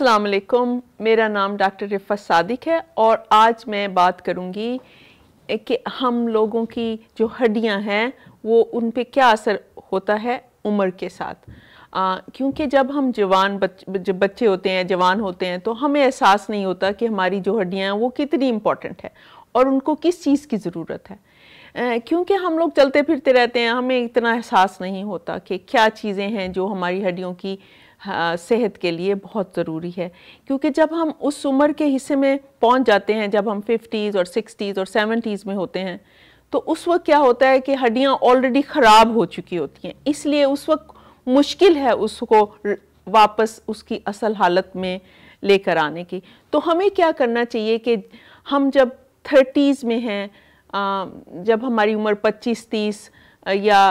अस्सलाम वालेकुम मेरा नाम डॉक्टर रिफत सादिक है और आज मैं बात करूंगी कि हम लोगों की जो हड्डियां हैं वो उन पे क्या असर होता है उम्र के साथ क्योंकि जब हम जवान बच, जब बच्चे होते हैं जवान होते हैं तो हमें एहसास नहीं होता कि हमारी जो हड्डियाँ हैं वो कितनी इम्पॉर्टेंट है और उनको किस चीज़ की ज़रूरत है क्योंकि हम लोग चलते फिरते रहते हैं हमें इतना एहसास नहीं होता कि क्या चीज़ें हैं जो हमारी हड्डियों की हाँ, सेहत के लिए बहुत ज़रूरी है क्योंकि जब हम उस उम्र के हिस्से में पहुंच जाते हैं जब हम फिफ्टीज़ और सिक्सटीज़ और सेवेंटीज़ में होते हैं तो उस वक्त क्या होता है कि हड्डियाँ ऑलरेडी ख़राब हो चुकी होती हैं इसलिए उस वक्त मुश्किल है उसको वापस उसकी असल हालत में लेकर आने की तो हमें क्या करना चाहिए कि हम जब थर्टीज़ में हैं जब हमारी उम्र पच्चीस तीस या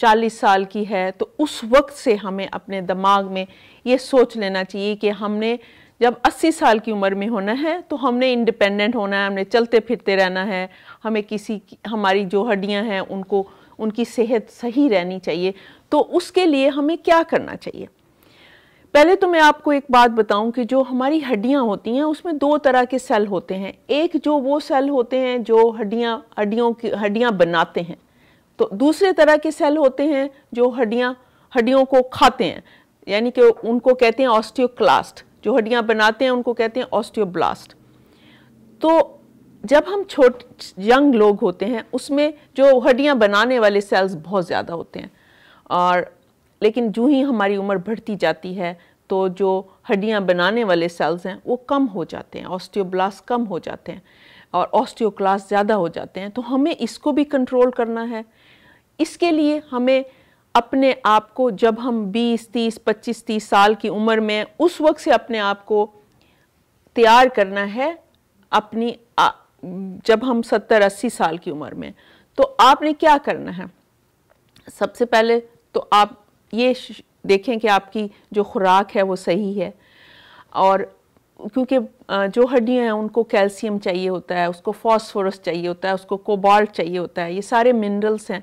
चालीस साल की है तो उस वक्त से हमें अपने दिमाग में ये सोच लेना चाहिए कि हमने जब 80 साल की उम्र में होना है तो हमने इंडिपेंडेंट होना है हमने चलते फिरते रहना है हमें किसी हमारी जो हड्डियां हैं उनको उनकी सेहत सही रहनी चाहिए तो उसके लिए हमें क्या करना चाहिए पहले तो मैं आपको एक बात बताऊं कि जो हमारी हड्डियां होती हैं उसमें दो तरह के सेल होते हैं एक जो वो सेल होते हैं जो हड्डियां हड्डियों की हड्डियां बनाते हैं तो दूसरे तरह के सेल होते हैं जो हड्डियाँ हड्डियों को खाते हैं यानी कि उनको कहते हैं ऑस्टियोक्लास्ट जो हड्डियाँ बनाते हैं उनको कहते हैं ऑस्टियोब्लास्ट तो जब हम छोट यंग लोग होते हैं उसमें जो हड्डियाँ बनाने वाले सेल्स बहुत ज़्यादा होते हैं और लेकिन जो ही हमारी उम्र बढ़ती जाती है तो जो हड्डियाँ बनाने वाले सेल्स हैं वो कम हो जाते हैं ऑस्टियोब्लास्ट कम हो जाते हैं और ऑस्टियोक्लास्ट ज़्यादा हो जाते हैं तो हमें इसको भी कंट्रोल करना है इसके लिए हमें अपने आप को जब हम 20, 30, 25, 30 साल की उम्र में उस वक्त से अपने आप को तैयार करना है अपनी आ, जब हम 70, 80 साल की उम्र में तो आपने क्या करना है सबसे पहले तो आप ये देखें कि आपकी जो खुराक है वो सही है और क्योंकि जो हड्डियां हैं उनको कैल्शियम चाहिए होता है उसको फॉस्फोरस चाहिए होता है उसको कोबाल्ट चाहिए होता है ये सारे मिनरल्स हैं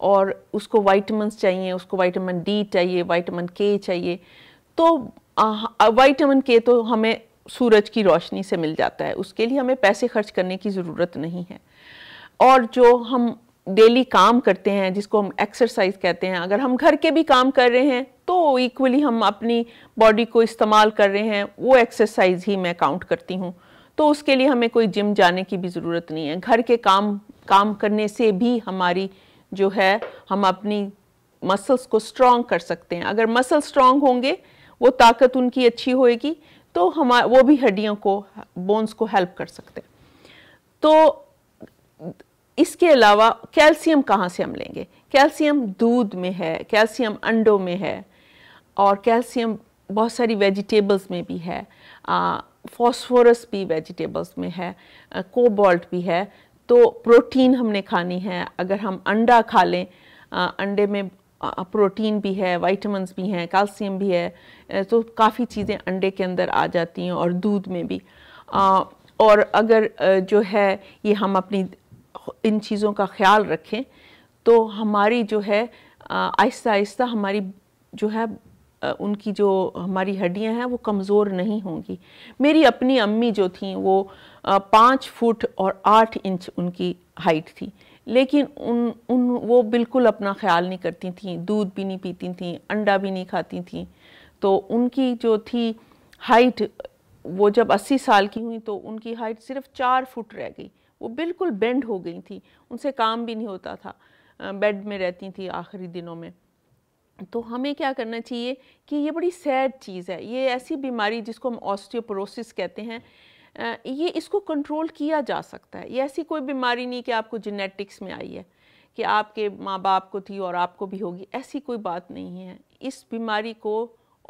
और उसको वाइटमिन चाहिए उसको वाइटामिन डी चाहिए वाइटामिन के चाहिए तो वाइटामिन के तो हमें सूरज की रोशनी से मिल जाता है उसके लिए हमें पैसे खर्च करने की ज़रूरत नहीं है और जो हम डेली काम करते हैं जिसको हम एक्सरसाइज कहते हैं अगर हम घर के भी काम कर रहे हैं तो इक्वली हम अपनी बॉडी को इस्तेमाल कर रहे हैं वो एक्सरसाइज ही मैं काउंट करती हूँ तो उसके लिए हमें कोई जिम जाने की भी ज़रूरत नहीं है घर के काम काम करने से भी हमारी जो है हम अपनी मसल्स को स्ट्रॉन्ग कर सकते हैं अगर मसल स्ट्रॉन्ग होंगे वो ताकत उनकी अच्छी होएगी तो हम वो भी हड्डियों को बोन्स को हेल्प कर सकते हैं तो इसके अलावा कैल्शियम कहाँ से हम लेंगे कैल्शियम दूध में है कैल्शियम अंडों में है और कैल्शियम बहुत सारी वेजिटेबल्स में भी है फॉस्फोरस भी वेजिटेबल्स में है कोबाल्ट भी है तो प्रोटीन हमने खानी है अगर हम अंडा खा लें अंडे में प्रोटीन भी है वाइटमस भी हैं कैल्शियम भी है तो काफ़ी चीज़ें अंडे के अंदर आ जाती हैं और दूध में भी आ, और अगर जो है ये हम अपनी इन चीज़ों का ख्याल रखें तो हमारी जो है आहिस्ता आहिस्ता हमारी जो है उनकी जो हमारी हड्डियां हैं वो कमज़ोर नहीं होंगी मेरी अपनी अम्मी जो थी वो पाँच फुट और आठ इंच उनकी हाइट थी लेकिन उन उन वो बिल्कुल अपना ख्याल नहीं करती थी दूध भी नहीं पीती थी अंडा भी नहीं खाती थी तो उनकी जो थी हाइट वो जब 80 साल की हुई तो उनकी हाइट सिर्फ चार फुट रह गई वो बिल्कुल बेंड हो गई थी उनसे काम भी नहीं होता था बेड में रहती थी आखिरी दिनों में तो हमें क्या करना चाहिए कि ये बड़ी सैड चीज़ है ये ऐसी बीमारी जिसको हम ऑस्टियोपोरोसिस कहते हैं ये इसको कंट्रोल किया जा सकता है ये ऐसी कोई बीमारी नहीं कि आपको जेनेटिक्स में आई है कि आपके माँ बाप को थी और आपको भी होगी ऐसी कोई बात नहीं है इस बीमारी को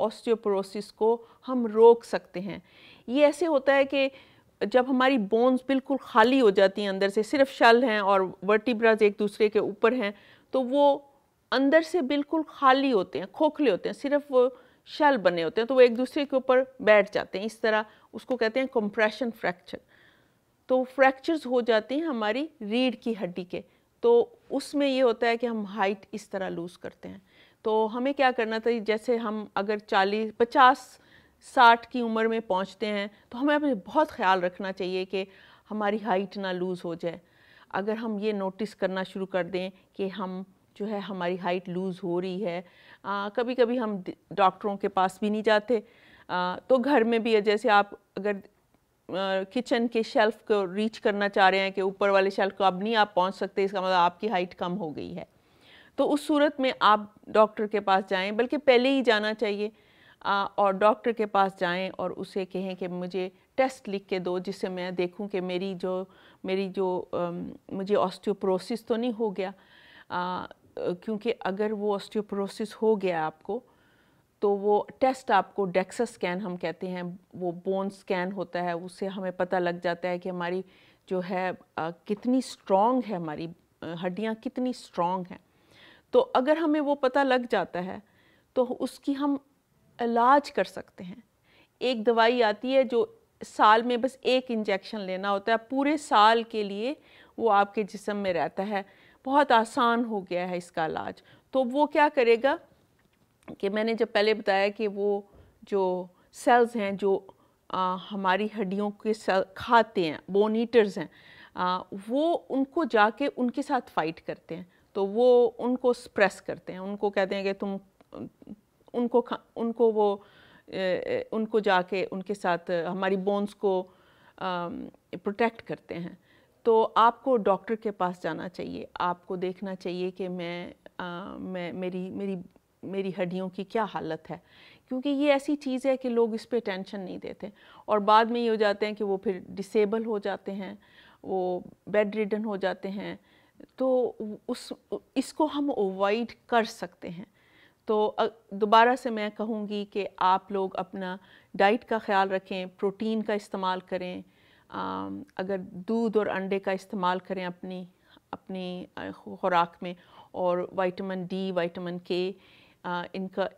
ऑस्टियोपोरोसिस को हम रोक सकते हैं ये ऐसे होता है कि जब हमारी बोन्स बिल्कुल खाली हो जाती हैं अंदर से सिर्फ शल हैं और वर्टिब्राज एक दूसरे के ऊपर हैं तो वो अंदर से बिल्कुल खाली होते हैं खोखले होते हैं सिर्फ वो शल बने होते हैं तो वो एक दूसरे के ऊपर बैठ जाते हैं इस तरह उसको कहते हैं कंप्रेशन फ्रैक्चर तो फ्रैक्चर्स हो जाते हैं हमारी रीढ़ की हड्डी के तो उसमें ये होता है कि हम हाइट इस तरह लूज़ करते हैं तो हमें क्या करना था जैसे हम अगर चालीस पचास साठ की उम्र में पहुँचते हैं तो हमें अपने बहुत ख्याल रखना चाहिए कि हमारी हाइट ना लूज़ हो जाए अगर हम ये नोटिस करना शुरू कर दें कि हम जो है हमारी हाइट लूज़ हो रही है आ, कभी कभी हम डॉक्टरों के पास भी नहीं जाते आ, तो घर में भी है जैसे आप अगर किचन के शेल्फ़ को रीच करना चाह रहे हैं कि ऊपर वाले शेल्फ़ को अब नहीं आप पहुंच सकते इसका मतलब आपकी हाइट कम हो गई है तो उस सूरत में आप डॉक्टर के पास जाएं बल्कि पहले ही जाना चाहिए आ, और डॉक्टर के पास जाएं और उसे कहें कि मुझे टेस्ट लिख के दो जिससे मैं देखूं कि मेरी जो मेरी जो आ, मुझे ऑस्टियोप्रोसिस तो नहीं हो गया आ, क्योंकि अगर वो ऑस्टियोपोरोसिस हो गया आपको तो वो टेस्ट आपको डेक्सा स्कैन हम कहते हैं वो बोन स्कैन होता है उससे हमें पता लग जाता है कि हमारी जो है आ, कितनी स्ट्रॉन्ग है हमारी हड्डियाँ कितनी स्ट्रॉन्ग हैं तो अगर हमें वो पता लग जाता है तो उसकी हम इलाज कर सकते हैं एक दवाई आती है जो साल में बस एक इंजेक्शन लेना होता है पूरे साल के लिए वो आपके जिसम में रहता है बहुत आसान हो गया है इसका इलाज तो वो क्या करेगा कि मैंने जब पहले बताया कि वो जो सेल्स हैं जो आ, हमारी हड्डियों के सेल खाते हैं बोन ईटर्स हैं आ, वो उनको जाके उनके साथ फाइट करते हैं तो वो उनको स्प्रेस करते हैं उनको कहते हैं कि तुम उनको उनको वो ए, उनको जाके उनके साथ हमारी बोन्स को प्रोटेक्ट करते हैं तो आपको डॉक्टर के पास जाना चाहिए आपको देखना चाहिए कि मैं आ, मैं मेरी मेरी मेरी हड्डियों की क्या हालत है क्योंकि ये ऐसी चीज़ है कि लोग इस पर टेंशन नहीं देते और बाद में ये हो जाते हैं कि वो फिर डिसेबल हो जाते हैं वो बेड रिडन हो जाते हैं तो उस इसको हम अवॉइड कर सकते हैं तो दोबारा से मैं कहूँगी कि आप लोग अपना डाइट का ख्याल रखें प्रोटीन का इस्तेमाल करें अगर दूध और अंडे का इस्तेमाल करें अपनी अपनी खुराक में और विटामिन डी विटामिन के इनका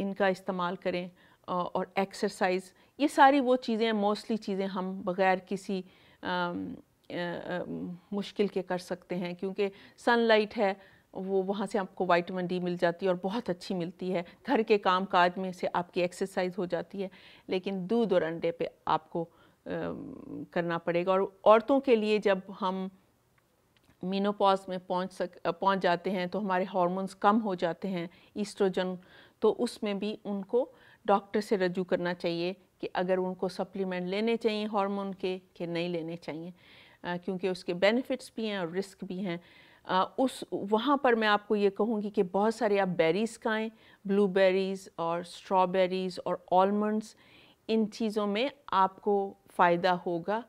इनका इस्तेमाल करें और एक्सरसाइज ये सारी वो चीज़ें मोस्टली चीज़ें हम बग़ैर किसी आ, आ, आ, मुश्किल के कर सकते हैं क्योंकि सनलाइट है वो वहाँ से आपको विटामिन डी मिल जाती है और बहुत अच्छी मिलती है घर के काम काज में से आपकी एक्सरसाइज हो जाती है लेकिन दूध और अंडे पे आपको करना पड़ेगा और औरतों के लिए जब हम मीनोपॉज में पहुंच सक पहुँच जाते हैं तो हमारे हार्मोन्स कम हो जाते हैं ईस्ट्रोजन तो उसमें भी उनको डॉक्टर से रजू करना चाहिए कि अगर उनको सप्लीमेंट लेने चाहिए हार्मोन के कि नहीं लेने चाहिए क्योंकि उसके बेनिफिट्स भी हैं और रिस्क भी हैं उस वहाँ पर मैं आपको ये कहूँगी कि बहुत सारे आप बेरीज़ खाएँ ब्लूबेरीज़ और स्ट्रॉबेरीज़ और आलमंड्स इन चीज़ों में आपको फ़ायदा होगा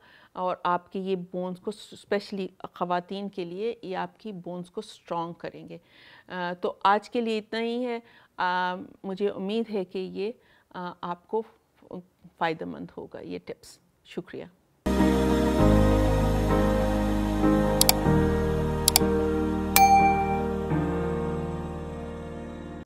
और आपके ये बोन्स को स्पेशली ख़वातीन के लिए ये आपकी बोन्स को स्ट्रॉन्ग करेंगे आ, तो आज के लिए इतना ही है आ, मुझे उम्मीद है कि ये आ, आपको फ़ायदेमंद होगा ये टिप्स शुक्रिया